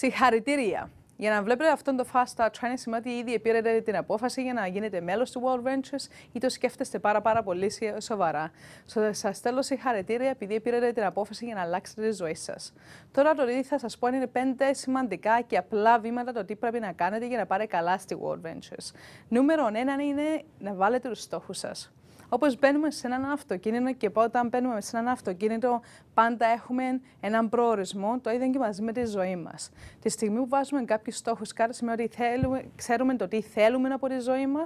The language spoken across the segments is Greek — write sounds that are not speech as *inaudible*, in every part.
Συγχαρητήρια. Για να βλέπετε αυτόν το fast start, είναι σημαίνει ότι ήδη επήρετε την απόφαση για να γίνετε μέλος του World Ventures ή το σκέφτεστε πάρα, πάρα πολύ σοβαρά. Σας στέλνω συγχαρητήρια επειδή επήρετε την απόφαση για να αλλάξετε τη ζωή σας. Τώρα το ρίδι θα σας πω είναι πέντε σημαντικά και απλά βήματα το τι πρέπει να κάνετε για να πάρετε καλά στη World Ventures. Νούμερο 1 είναι να βάλετε τους στόχους σας. Όπως μπαίνουμε σε έναν αυτοκίνητο και όταν μπαίνουμε σε έναν αυτοκίνητο, πάντα έχουμε έναν προορισμό, το ίδιο και μαζί με τη ζωή μας. Τη στιγμή που βάζουμε κάποιους στόχους, κάτι σημαίνει ότι θέλουμε, ξέρουμε το τι θέλουμε από τη ζωή μας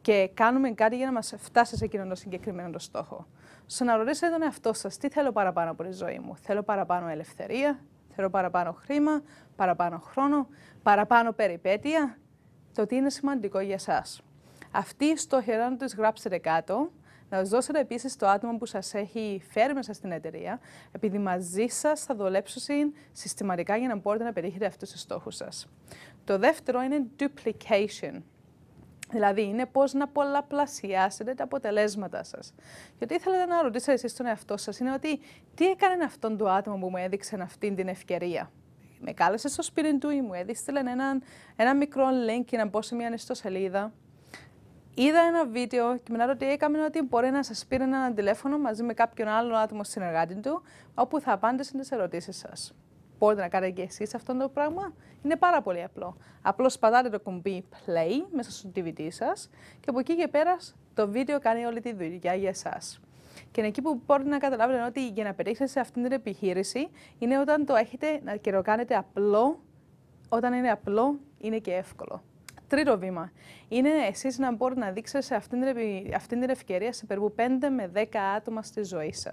και κάνουμε κάτι για να μας φτάσει σε εκείνον το συγκεκριμένο το στόχο. Στο να ρωτήσετε τον εαυτό σας, τι θέλω παραπάνω από τη ζωή μου. Θέλω παραπάνω ελευθερία, θέλω παραπάνω χρήμα, παραπάνω χρόνο, παραπάνω περιπέτεια. Το τι είναι σημαντικό για εσά. Αυτοί είναι να τους γράψετε κάτω, να σας δώσετε επίσης το άτομο που σας έχει φέρει μέσα στην εταιρεία, επειδή μαζί σας θα δουλέψουν συστηματικά για να μπορείτε να πετύχετε αυτούς τους στόχους σας. Το δεύτερο είναι duplication. Δηλαδή, είναι πώς να πολλαπλασιάσετε τα αποτελέσματά σας. Γιατί ήθελα να ρωτήσετε εσείς τον εαυτό σας, είναι ότι τι έκανε αυτόν το άτομο που μου έδειξε αυτή την ευκαιρία. Με κάλεσε στο σπίτι του ή μου έδειξε έναν ένα μικρό link για να μπω σε μια ιστοσελίδα Είδα ένα βίντεο και μετά ότι έκαμε ότι μπορεί να σας πήρε ένα τηλέφωνο μαζί με κάποιον άλλο άτομο συνεργάτη του, όπου θα απάντησε τις ερωτήσεις σας. Μπορείτε να κάνετε και εσείς αυτό το πράγμα. Είναι πάρα πολύ απλό. Απλώς πατάτε το κουμπί play μέσα στο DVD σας και από εκεί και πέρα το βίντεο κάνει όλη τη δουλειά για εσά. Και είναι εκεί που μπορείτε να καταλάβετε ότι για να πετύχετε σε αυτή την επιχείρηση είναι όταν το έχετε να και το κάνετε απλό. Όταν είναι απλό, είναι και εύκολο. Τρίτο βήμα είναι εσείς να μπορείτε να δείξετε αυτήν την, αυτήν την ευκαιρία σε περίπου 5 με 10 άτομα στη ζωή σας.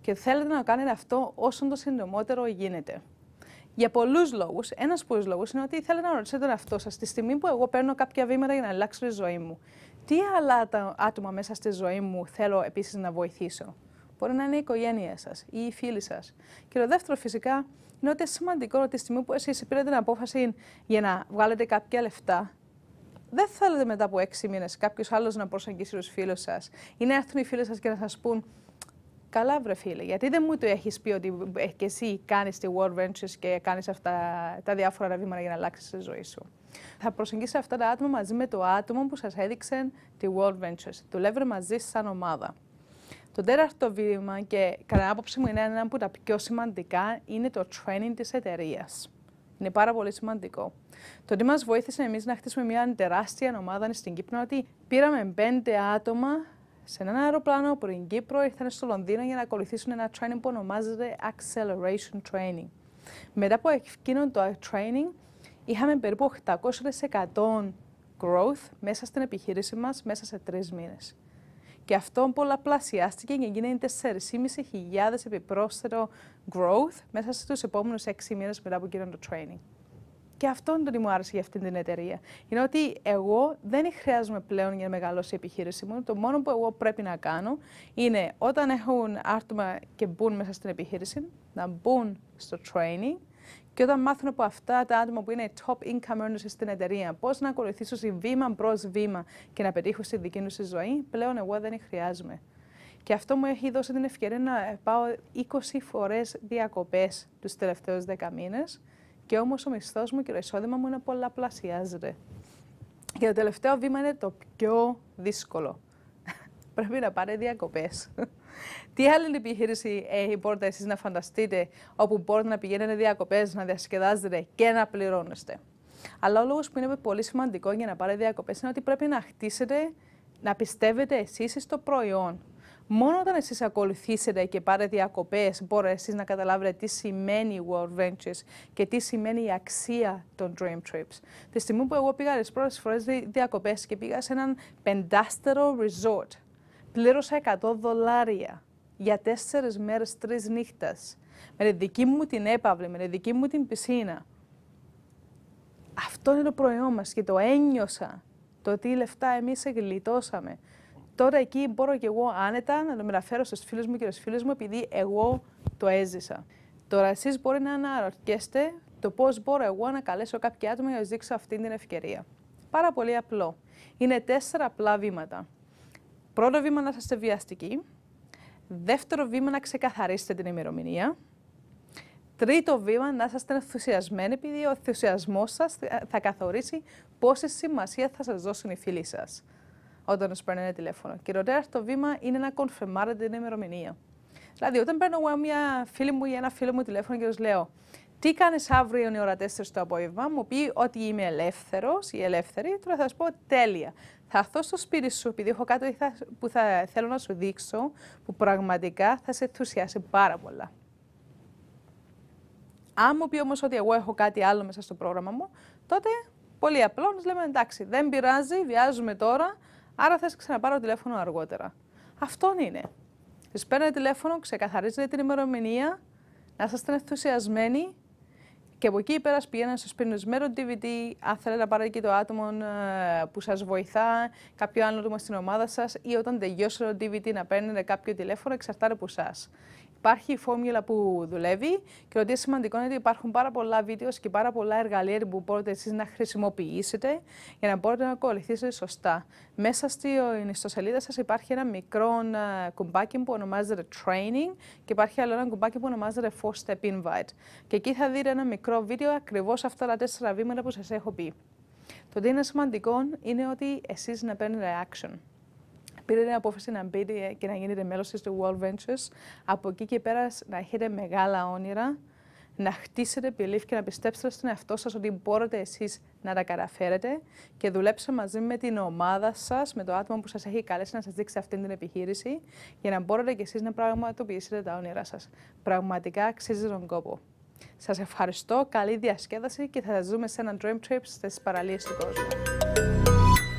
Και θέλετε να κάνετε αυτό όσο το συντομότερο γίνεται. Για πολλούς λόγους. Ένας από του λόγους είναι ότι θέλετε να ρωτήσετε τον εαυτό σας τη στιγμή που εγώ παίρνω κάποια βήματα για να αλλάξω τη ζωή μου. Τι άλλα άτομα μέσα στη ζωή μου θέλω επίσης να βοηθήσω. Μπορεί να είναι η οικογένεια σας ή οι φίλοι σας. Και το δεύτερο, φυσικά, είναι ότι σημαντικό ότι τη στιγμή που εσείς πήρατε την απόφαση για να βγάλετε κάποια λεφτά, δεν θέλετε μετά από έξι μήνες κάποιος άλλος να προσεγγίσει τους φίλους σας ή να έρθουν οι φίλοι σας και να σας πούν Καλά, βρε φίλε, γιατί δεν μου το έχεις πει ότι και εσύ κάνεις τη World Ventures και κάνεις αυτά τα διάφορα βήματα για να αλλάξεις τη ζωή σου. Θα προσεγγίσει αυτά τα άτομα μαζί με το άτομο που σας έδειξε τη World Ventures. λέμε μαζί σαν ομάδα. Το τέταρτο βήμα και κατά άποψη μου είναι ένα από τα πιο σημαντικά είναι το training της εταιρείας. Είναι πάρα πολύ σημαντικό. Το τι μας βοήθησε εμείς να χτίσουμε μια τεράστια ομάδα στην Κύπρο, ότι πήραμε πέντε άτομα σε ένα αεροπλάνο από την Κύπρο, ήρθαν στο Λονδίνο για να ακολουθήσουν ένα training που ονομάζεται Acceleration Training. Μετά από εκείνο το training, είχαμε περίπου 800% growth μέσα στην επιχείρηση μας μέσα σε τρεις μήνες. Και αυτό πολλαπλασιάστηκε και γίνανε 4.500 επιπρόσθετο growth μέσα στους επόμενους 6 μήνες μετά από γίνανε το training. Και αυτό είναι το τι μου άρεσε για αυτή την εταιρεία. Είναι ότι εγώ δεν χρειάζομαι πλέον για να μεγαλώσει η επιχείρηση μου. Το μόνο που εγώ πρέπει να κάνω είναι όταν έχουν άτομα και μπουν μέσα στην επιχείρηση, να μπουν στο training, και όταν μάθουν από αυτά τα άτομα που είναι top income earners στην εταιρεία, πώς να ακολουθήσω βήμα προ βήμα και να πετύχω στη δική μου ζωή, πλέον εγώ δεν χρειάζομαι. Και αυτό μου έχει δώσει την ευκαιρία να πάω 20 φορές διακοπές τους τελευταίους 10 μήνες. Και όμως ο μισθός μου και το εισόδημα μου είναι πολλαπλασιάζεται. Και το τελευταίο βήμα είναι το πιο δύσκολο. *laughs* Πρέπει να πάρει διακοπές. Τι άλλη επιχείρηση έχει πόρτα εσείς να φανταστείτε, όπου μπορείτε να πηγαίνετε διακοπές, να διασκεδάζετε και να πληρώνεστε. Αλλά ο λόγος που είναι πολύ σημαντικό για να πάρετε διακοπές, είναι ότι πρέπει να χτίσετε, να πιστεύετε εσείς στο προϊόν. Μόνο όταν εσείς ακολουθήσετε και πάρετε διακοπές, μπορείτε εσείς να καταλάβετε τι σημαίνει World Ventures και τι σημαίνει η αξία των Dream Trips. Τη στιγμή που εγώ πήγα τις πρώτες φορές διακοπές και πήγα σε έναν πεντάστερο resort Πλήρωσα 100 δολάρια για τέσσερις μέρες, τρεις νύχτες. Με τη δική μου την έπαυλη, με τη δική μου την πισίνα. Αυτό είναι το προϊόν μας και το ένιωσα. Το τι λεφτά εμείς γλιτώσαμε. Τώρα εκεί μπορώ και εγώ άνετα να το μεταφέρω στους φίλους μου και στου φίλου μου, επειδή εγώ το έζησα. Τώρα εσείς μπορεί να αναρωτιέστε το πώς μπορώ εγώ να καλέσω κάποια άτομα για να σας δείξω αυτή την ευκαιρία. Πάρα πολύ απλό. Είναι τέσσερα απλά βήματα. Πρώτο βήμα να είστε βιαστικοί. Δεύτερο βήμα να ξεκαθαρίσετε την ημερομηνία. Τρίτο βήμα να είστε ενθουσιασμένοι, επειδή ο ενθουσιασμός σας θα καθορίσει πόση σημασία θα σας δώσουν οι φίλοι σας όταν σας παίρνουν τηλέφωνο. Και το τέταρτο βήμα είναι να κονφερμάρετε την ημερομηνία. Δηλαδή, όταν παίρνω εγώ μια φίλη μου ή ένα φίλο μου τηλέφωνο και τους λέω τι κάνεις αύριο η ώρα 4 το απόγευμα, μου πει ότι είμαι ελεύθερος ή ελεύθερη, τώρα θα σας πω τέλεια θα έρθω στο σπίτι σου επειδή έχω κάτι που θα θέλω να σου δείξω που πραγματικά θα σε ενθουσιάσει πάρα πολλά. Αν μου πει όμως ότι εγώ έχω κάτι άλλο μέσα στο πρόγραμμα μου, τότε πολύ απλό λέμε εντάξει, δεν πειράζει, βιάζουμε τώρα, άρα θα σε ξαναπάρω τηλέφωνο αργότερα. Αυτό είναι. Σας παίρνετε τηλέφωνο, ξεκαθαρίζετε την ημερομηνία, να είστε ενθουσιασμένοι και από εκεί πέρα σα στο μέρο DVD, αν θέλετε να πάρετε και το άτομο ε, που σας βοηθά, κάποιο άλλο άτομο στην ομάδα σας, ή όταν τελειώσει το DVD να παίρνετε κάποιο τηλέφωνο, εξαρτάται από εσάς. Υπάρχει η φόρμουλα που δουλεύει και ότι σημαντικό είναι ότι υπάρχουν πάρα πολλά βίντεος και πάρα πολλά εργαλεία που μπορείτε εσείς να χρησιμοποιήσετε για να μπορείτε να ακολουθήσετε σωστά. Μέσα στην ιστοσελίδα σας υπάρχει ένα μικρό ε, κουμπάκι που ονομάζεται Training και υπάρχει άλλο ένα κουμπάκι που ονομάζεται Four Step Invite. Και εκεί θα δείτε ένα μικρό βίντεο ακριβώς αυτά τα τέσσερα βήματα που σας έχω πει. Το τι είναι σημαντικό είναι ότι εσείς να παίρνετε action πήρε την απόφαση να μπείτε και να γίνετε μέλος της World Ventures. Από εκεί και πέρα να έχετε μεγάλα όνειρα, να χτίσετε belief και να πιστέψετε στον εαυτό σας ότι μπορείτε εσείς να τα καταφέρετε και δουλέψτε μαζί με την ομάδα σας, με το άτομο που σας έχει καλέσει να σας δείξει αυτή την επιχείρηση για να μπορείτε και εσείς να πραγματοποιήσετε τα όνειρά σας. Πραγματικά αξίζει τον κόπο. Σας ευχαριστώ, καλή διασκέδαση και θα σας δούμε σε έναν Dream Trip στις παραλίες του κόσμου.